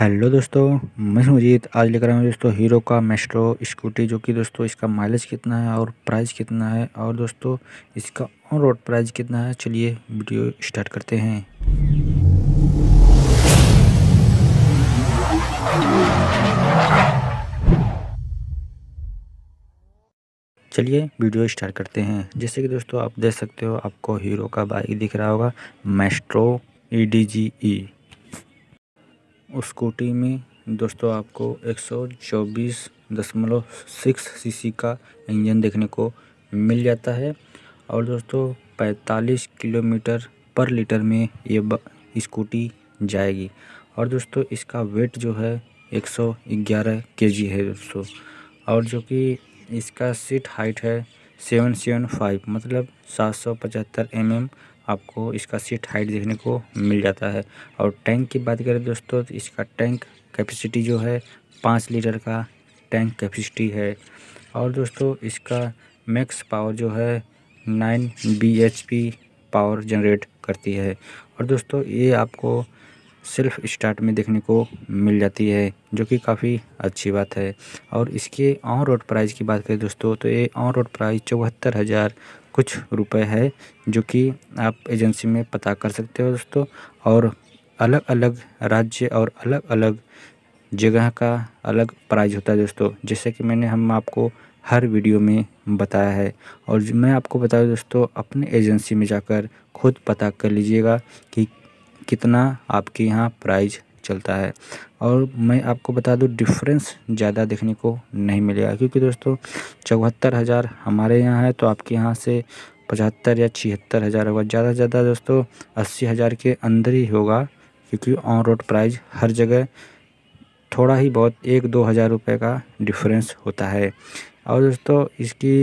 hello दोस्तों मैं हूं अजीत आज लेकर आया हूं दोस्तों हीरो का मेस्ट्रो स्कूटी जो कि दोस्तों इसका माइलेज कितना है और प्राइस कितना है और दोस्तों इसका ऑन रोड प्राइस कितना है चलिए वीडियो स्टार्ट करते हैं चलिए वीडियो स्टार्ट करते हैं जैसे कि दोस्तों आप देख सकते हो आपको हीरो का बाइक दिख रहा होगा Maestro E D G E scooty में दोस्तों आपको एक सौ चौबीस दशमलव सिक्स सीसी का इंजन देखने को मिल जाता है और दोस्तों 45 किलोमीटर पर लीटर में ये स्कूटी जाएगी और दोस्तों इसका वेट जो है 111 केजी है दोस्तों और जो कि इसका सीट हाइट है 775 मतलब सात सौ पचहत्तर एम आपको इसका सीट हाइट देखने को मिल जाता है और टैंक की बात करें दोस्तों तो इसका टैंक कैपेसिटी जो है पाँच लीटर का टैंक कैपेसिटी है और दोस्तों इसका मैक्स पावर जो है nine B H P power generate करती है और दोस्तों ये आपको सेल्फ स्टार्ट में देखने को मिल जाती है जो कि काफ़ी अच्छी बात है और इसके ऑन रोड प्राइस की बात करें दोस्तों तो ये ऑन रोड प्राइस चौहत्तर हज़ार कुछ रुपए है जो कि आप एजेंसी में पता कर सकते हो दोस्तों और अलग अलग राज्य और अलग अलग जगह का अलग प्राइज होता है दोस्तों जैसे कि मैंने हम आपको हर वीडियो में बताया है और मैं आपको बता दोस्तों अपने एजेंसी में जाकर खुद पता कर लीजिएगा कि कितना आपके यहाँ प्राइज चलता है और मैं आपको बता दूं डिफरेंस ज़्यादा देखने को नहीं मिलेगा क्योंकि दोस्तों चौहत्तर हज़ार हमारे यहाँ है तो आपके यहाँ से पचहत्तर या छिहत्तर हज़ार होगा ज़्यादा से ज़्यादा दोस्तों अस्सी हज़ार के अंदर ही होगा क्योंकि ऑन रोड प्राइस हर जगह थोड़ा ही बहुत एक दो हज़ार रुपये का डिफरेंस होता है और दोस्तों इसकी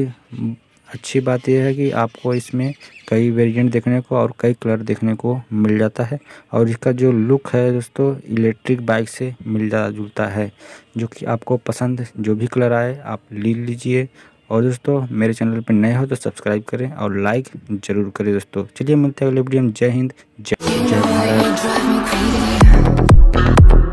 अच्छी बात यह है कि आपको इसमें कई वेरिएंट देखने को और कई कलर देखने को मिल जाता है और इसका जो लुक है दोस्तों इलेक्ट्रिक बाइक से मिलता जुलता है जो कि आपको पसंद जो भी कलर आए आप ले लीजिए और दोस्तों मेरे चैनल पर नए हो तो सब्सक्राइब करें और लाइक ज़रूर करें दोस्तों चलिए मिलते हैं अगले वीडियो में जय हिंद जय जय भारत